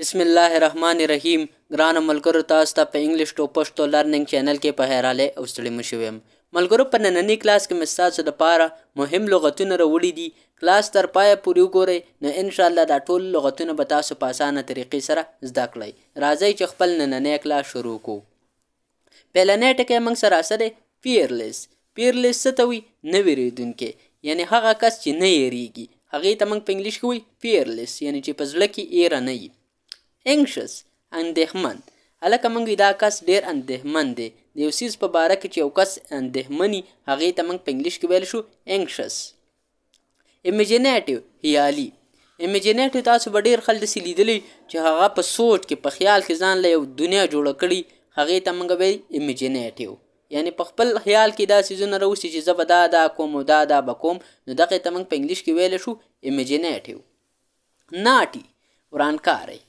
بسم الله الرحمن الرحیم ګران ملګرو تاسو ته په انګلیش ټو پښتو لرننګ چینل کې په هراله او ستړي مشویم ملګرو په نننۍ کلاس کې مستاسو د پاره مهم لغتونه راوړي دي کلاس تر پایه پورې وګورئ نو ان شاء الله دا ټول لغتونه به تاسو په اسانه طریقې سره زده کړئ راځئ چې خپل نننۍ کلاس شروع کړو پهلنۍ ټکی موږ سره سره پیرلس پیرلس څه ته وي نه ویریدونکې یعنی هغه کس چې نه یریږي هغې ته موږ په انګلیش کې وایي پیرلس یعنی چې په زړه کې ایره نه وي anxious اندېښمن هلکه موږ دا کس ډیر اندېښمن دی د یو سیز په باره کې چې یو کس اندېښمني هغې ته موږ په انګلیش کې ویل شو انکشس امیجینیټیو هیالي امیجینیټیو تاسو به ډېر خلک داسې لیدلی چې هغه په سوچ کې په خیال کې ځان له یو دنیا جوړه کړي هغې ته موږ وایي امیجینیټیو یعنی په خپل خیال کې دا سیزونه راوستي چې زه به دا دا کوم او دا دا به کوم نو دغې ته موږ په انګلیش کې ویلی شو امیجینیټیو ناټي ورانکاری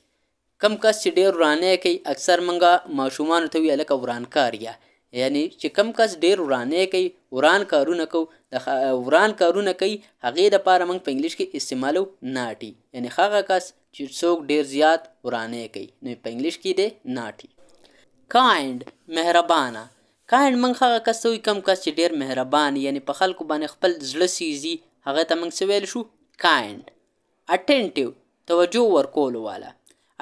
کم کس چې ډیر ورانه کوي اکثر منګه ماشومان ته وی الکه ورانکار یا یعنی چې کم کس ډیر ورانه کوي وران کارونه کو د وران کارونه کوي هغه د پاره موږ په انګلیش کې استعمالو ناټي یعنی هغه کس چې څوک ډیر زیات ورانه کوي نو په انګلیش کې دی ناټي کایند مهربانه کایند موږ هغه کس وی کم کس چې ډیر مهربان یعنی په خلکو باندې خپل زړه سیزي هغه ته موږ سویل شو کایند اټینټیو توجه ورکول والا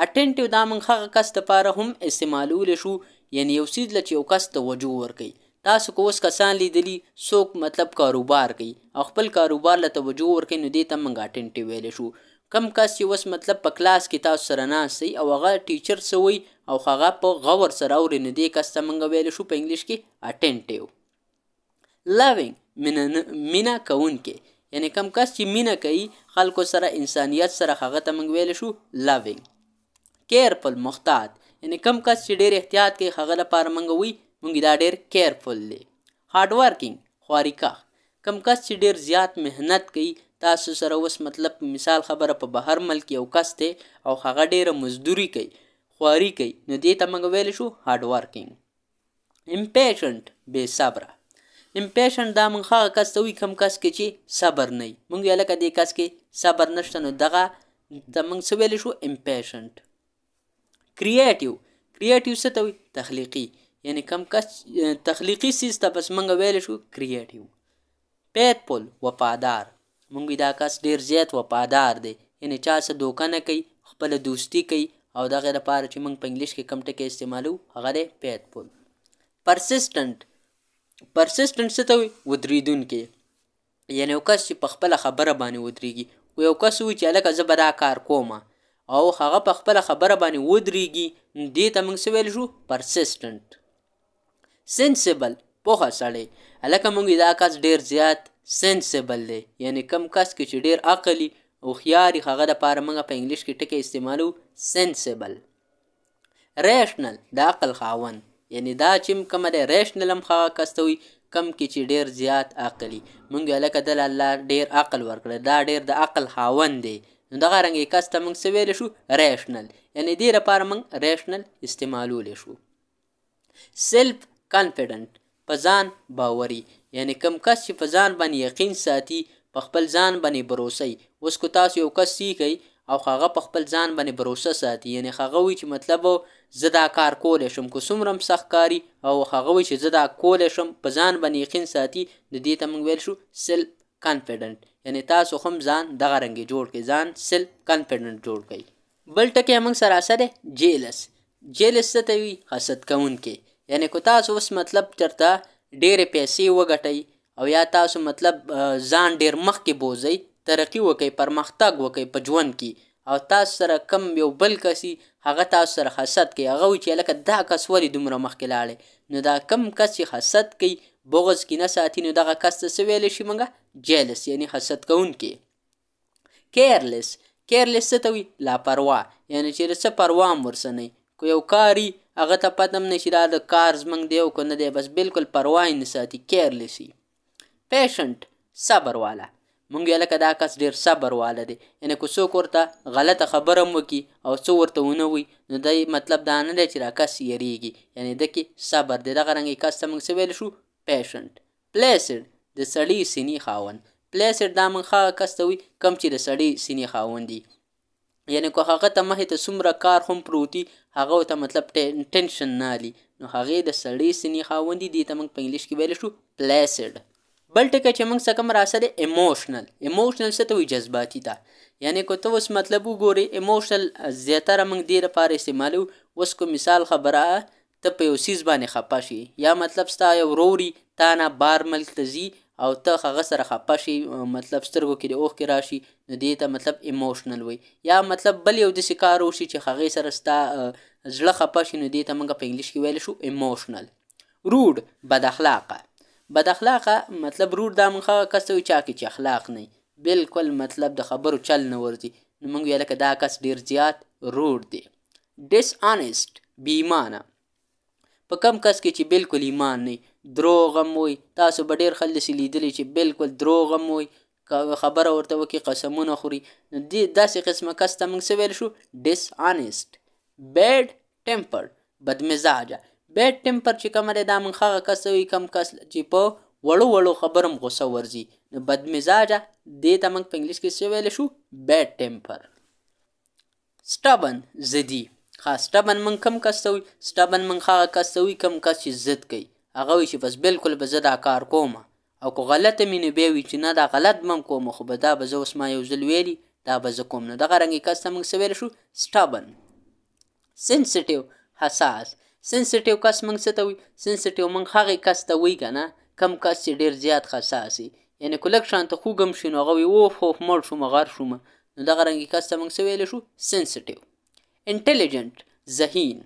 اټینټیو دا موږ هغه کس د پاره هم استعمالول شو یعنی یو سید لچ یو کس توجه ورکي تاسو کو اوس کسان لیدلی څوک مطلب کاروبار کوي او خپل کاروبار له توجه ورکي نو دې ته موږ اټینټیو ویل شو کم کس چې وس مطلب په کلاس کې تاسو سره ناسي او هغه ټیچر سوی او هغه په غور سره اوري نو دې کس ته موږ ویل شو په انګلیش کې اټینټیو لوینګ مینا مینا کوونکې یعنی کم کس چې مینا کوي خلکو سره انسانیت سره هغه ته موږ ویل شو لوینګ کیرفل محتاط یعنی کم کس چې ډیر احتیاط کوي هغه لپاره مونږ وی مونږ دا ډیر کیرفل دی هارد ورکینګ خواریکا کم کس چې ډیر زیات مهنت کوي تاسو سره اوس مطلب مثال خبره په بهر ملک یو کس دی او هغه ډیره مزدوري کوي خواري کوي نو دې ته موږ ویل شو هارد ورکینګ امپیشنٹ بے صبره امپیشنٹ دا مونږ هغه کس ته وی کم کس کې چې صبر نه مونږ یې لکه دې کس کې صبر نشته نو دغه د مونږ سویل شو امپیشنٹ کریټیو کریټیو څه ته وي تخلیقي یعنی کم کس تخلیقي سیس ته بس مونږ ویل شو کریټیو پیتفول وفادار مونږ دا کس ډیر زیات وفادار دی یعنی چا سره دوکه نه کوي خپل دوستی کوي او دغه لپاره چې موږ په انګلیش کې کم ټکی استعمالو هغه دی پیتفول پرسسټنت پرسسټنت څه ته وي ودریدونکې یعنی یو کس چې په خپله خبره باندې ودریږي یو کس وي چې هلکه زه به دا کار کومه او هغه په خپل خبره باندې ودرېږي دې ته موږ ویل شو پرسسټنت سنسیبل پوه سړی هلکه موږ دا کس ډیر زیات سنسیبل دی یعنی کم کس کې چې ډیر عقلي او خیاري هغه د پاره موږ په انګلیش کې ټکی استعمالو سنسیبل ریشنل د عقل خاوند یعنی دا چې کوم دی ریشنل هم هغه کس ته وي کم کې چې ډیر زیات عقلي مونږ لکه دل الله ډیر عقل ورکړه دا ډیر د عقل خاوند دی نو دغه رنګ کس ته موږ سویل شو ریشنل یعنی دې لپاره موږ ریشنل استعمالول شو سلف کانفیډنٹ په ځان باوري یعنی کم کس چې په ځان باندې یقین ساتي په خپل ځان باندې باور اوس کو تاسو یو کس سی کوي او هغه په خپل ځان باندې باور ساتي یعنی هغه وی چې مطلب زه دا کار کولای شم کو سمرم سخت کاری او هغه وی چې زه دا کولای شم په ځان باندې یقین ساتي د دې ته موږ ویل شو سلف کانفیډنت یعنی تاسو هم ځان دغه رنګي جوړ کړئ ځان سیلف کانفیډنت جوړ کړئ بل ټکی موږ سره سره جیلس جیلس څه ته وي حسد کوونکې یعنی کو تاسو اوس مطلب چرته ډېرې پیسې وګټئ او یا تاسو مطلب ځان ډېر مخکې بوزئ ترقی وکئ پرمختګ وکئ په ژوند کې او تاسو سره کم یو بل کسي هغه تاسو سره حسد کوي هغه وی چې لکه دا کس ولې دومره مخکې لاړی نو دا کم کس چې حسد کوي بغض کې نه ساتي نو دغه کس ته څه ویلی شي موږ جیلس یعنی حسد کوونکی کیرلس کیرلس څه ته وي لاپروا یعنی چېرې څه پروا هم ورسنئ که یو کاري هغه ته پته هم نه چې دا د کار زموږ دی او که نه دی بس بلکل پروا یې نه ساتي کیرلس وي پیشنټ صبر والا مونږ یې لکه دا کس ډیر صبر واله دی یعنی کو څوک ورته غلطه خبره هم وکي او څو ورته ونه وي نو دی مطلب دا نه دی چې دا کس یریږي یعنی د کې صبر دی دغه رنګ کس ته مونږ څه ویل شو پیشنټ پلیسډ د سړي سینې خاون پلیسډ دا مونږه کس ته وي کم چې د سړي سینې خاون دی یعنی کو هغه ته مخې ته څومره کار هم پروتي هغه ته مطلب ټینشن نه لي نو هغه د سړی سینې خاوندې دي ته موږ په انګلیش کې ویل شو پلیسډ بل ټکی چې موږ څه کوم راسره ایموشنل ایموشنل څه ته وي جذباتي تا یعنی کو ته اوس مطلب وګورې ایموشنل زیاتره موږ دې لپاره استعمالو اوس کو مثال خبره ته په یو سیز باندې خپه شي یا مطلب ستا یو روري تا نه بار ملک ته ځي او ته هغه سره خپه شي مطلب سترګو کې د اوښ کې راشي نو دې ته مطلب ایموشنل وي یا مطلب بل یو داسې کار وشي چې هغې سره ستا زړه خپه شي نو دې ته موږ په انګلیش کې ویلی شو ایموشنل روډ بد اخلاقه بد اخلاقه مطلب رور دا مخه کس وي چا کې چې اخلاق نه بالکل مطلب د خبرو چل نه ورځي نو موږ یې لکه دا کس ډیر زیات رور دی ډس انست بیمانه په کم کس کې چې بالکل ایمان نه دروغ هم وي تاسو به ډیر خلک لیدلی چې بالکل دروغ هم وي خبره ورته وکي قسمونه خوري دي داسې قسمه کس ته موږ ویل شو ډس انست بیډ ټمپر بدمزاجه بیډ ټمپر چې کوم دی دا من خغه کس وي کم کس چې په وړو وړو خبرم غوسه ورځي نو بد مزاجه دې ته موږ په انګلیس کې څه ویلی شو بیډ ټمپر سټبن زدي خاص سټبن من کم کس وي سټبن من خغه کس وي کم کس چې زد کوي هغه وي چې بس بالکل به زه دا کار کوم او که غلطه مې نه بیا وي چې نه دا غلط مم کوم خو به دا به زه اوس ما یو ځل ویلي دا به زه کوم نو دغه رنګې کس ته موږ څه ویلی شو سټبن سینسټیو حساس سنسټیو کس موږ څه ته وي سنسټیو موږ هغه کس ته وي کنه کم کس چې ډیر زیات خصاسي یعنی کلک شان ته خوګم شینو غوي او خوف مړ شو مغار شو نو دغه رنګ کس ته موږ څه ویل شو سنسټیو انټيليجنت ذهین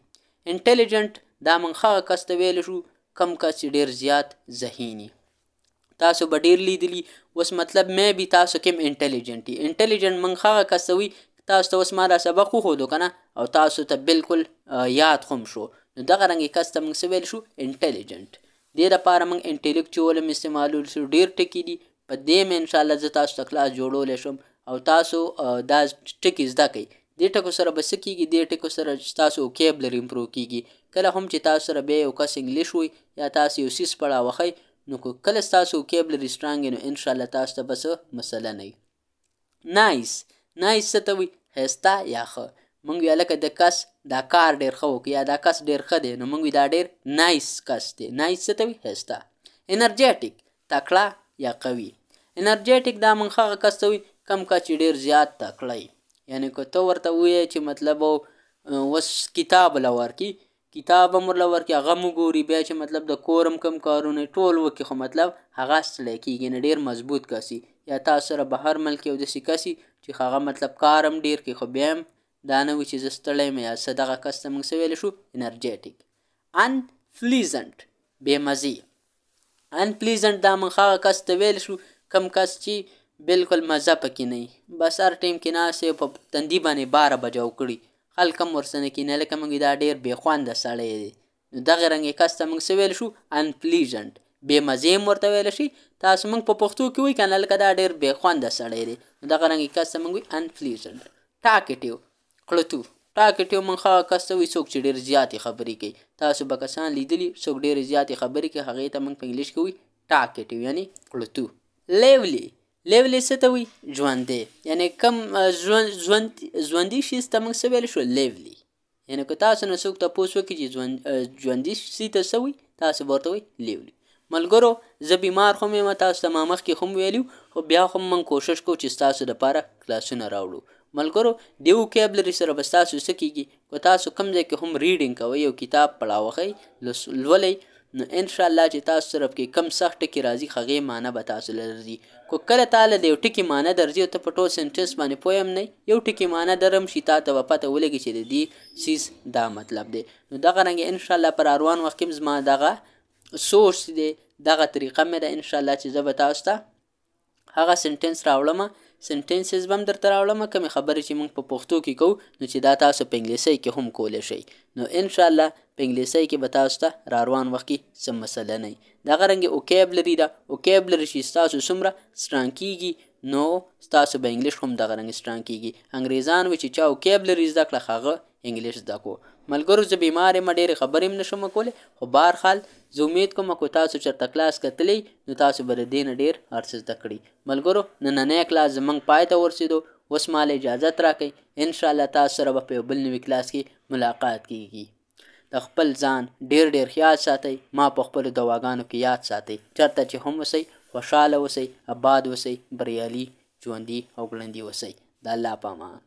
انټيليجنت دا موږ هغه کس ته ویل شو کم کس چې ډیر زیات ذهینی تاسو به ډیر لیدلی اوس مطلب مې به تاسو کوم انټيليجنت انټيليجنت موږ هغه کس ته وي تاسو ته اوس ما را سبق خو خو کنه او تاسو ته بالکل یاد خوم شو نو دغه رنګ کس ته موږ ویل شو انټیلیجنت دې لپاره موږ انټلیکچوال هم استعمالول شو ډیر ټکی دي په دې مې ان شاء الله زه تاسو ته کلاس جوړول شم او تاسو دا ټکی زده کړئ دې ټکو سره بس کیږي دې ټکو سره تاسو وکیبلری امپرو کیږي کله هم چې تاسو سره به یو کس انګلیش وي یا تاسو یو سیس پڑھا وخی نو کله تاسو وکیبلری سترانګ نو ان شاء الله تاسو ته بس مسله نه نایس نایس څه ته وي خستا یا خه مونږ ویل کې د کس دا کار ډیر خو یا دا کس ډیر خ دی نو مونږ دا ډیر نایس کس دی نایس څه ته وي هستا انرژټیک تکړه یا قوي انرژټیک دا مونږ هغه کس ته وي کم کا چې ډیر زیات تکړه یعنی کو ته ورته وې چې مطلب وس کتاب لور کی کتاب امر لور کی هغه مګوري بیا چې مطلب د کورم کم کارونه ټول وکي خو مطلب هغه سل کیږي ډیر مضبوط کسي یا تاسو سره بهر ملک یو د سکسي چې هغه مطلب کارم ډیر کې خو بیا دا نه و چې زه ستړی یم یا څه دغه کس ته موږ څه ویلی شو انرجیټیک انپلیزنټ بې مزې انپلیزنټ دا موږ هغه کس ته ویلی شو کم کس چې بلکل مزه پکې نه بس هر ټیم کې ناست په تندي باندې باره بجاو کړي خلک هم ورسنه کښېنه لکه موږ دا ډېر بېخوانده سړی دی نو دغه رنګې کس ته موږ څه ویل شو انپلیزنټ بې مزې هم ورته ویلی شي تاسو موږ په پښتو کې وایي که نه لکه دا ډېر بېخوانده سړی دی نو دغه رنګې کس ته موږ وایي انپلیزنټ ټاکټیو قړتو ټاکټ یو منخه کسته وي څوک چې ډېر زیاتې خبرې کوي تاسو به کسان لیدلی څوک ډېر زیاتې خبرې کوي هغې ته موږ په انګلیش کې وایي ټاکټ یعنې قړتو لیولی لیولی څه ته وایي ژوندې یعنې کم ژوند ژوند ژوندي شیز ته موږ څه ویلی شو لیولی یعنې که تاسو نه څوک تپوس وکړي چې ژوند ژوندي شي ته څه وایي تاسو به ورته وایي لیولی ملګرو زه بیمار خو مې تاسو ته ما مخکې هم ویلي خو بیا خو موږ کوشش کوو چې ستاسو دپاره کلاسونه راوړو ملګرو دی وکیبلری سره به تاسو سکیږي کو تاسو کم ځای کې هم ریډینګ کوئ یو کتاب پڑھاوخی لولئ نو ان شاء الله چې تاسو صرف کې کم سخت ټکی راځي خغه معنی به تاسو لرزي کو کله تعالی دی ټکی معنی درځي ته په ټول سنټنس باندې پویم نه یو ټکی معنی درم شي تا ته پته ولګي چې د دې سیس دا مطلب دی نو دغه رنګ ان شاء الله پر اروان وخت کې زما دغه سورس دی دغه طریقه مې ده ان شاء الله چې زه به تاسو ته هغه سنټنس راوړم سنټنسز بم درته راوړم کوم خبرې چې موږ په پښتو کې کوو نو چې دا تاسو په انګلیسي کې هم کولای شئ نو ان شاء الله په انګلیسي کې به تاسو ته را روان وخت کې سم مسله نه دا غرنګ اوکیبلری دا اوکیبلری چې تاسو سمره ستران کیږي نو تاسو به انګلیش هم د غرنګ ستران کیږي انګریزان و چې چا اوکیبلری زده کړه هغه انګلیش زده کو ملګرو زه بیمار یم ډېرې خبرې هم نشم کولی خو بهرحال زه امید کوم کو تاسو چېرته کلاس کتلی نو تاسو به د دې نه ډېر هرڅه زده کړي ملګرو نننی کلاس زموږ پای ته ورسېدو اوس مال اجازت راکړئ انشاءالله تاسو سره به په یو بل نوي کلاس کې ملاقات کیږي د خپل ځان ډیر ډیر خیال ساتئ ما په خپل دواګانو کې یاد ساتئ چرته چې هم وسی خوشاله وسی آباد وسی بریالي ژوندي او ګلندي وسی د الله پامان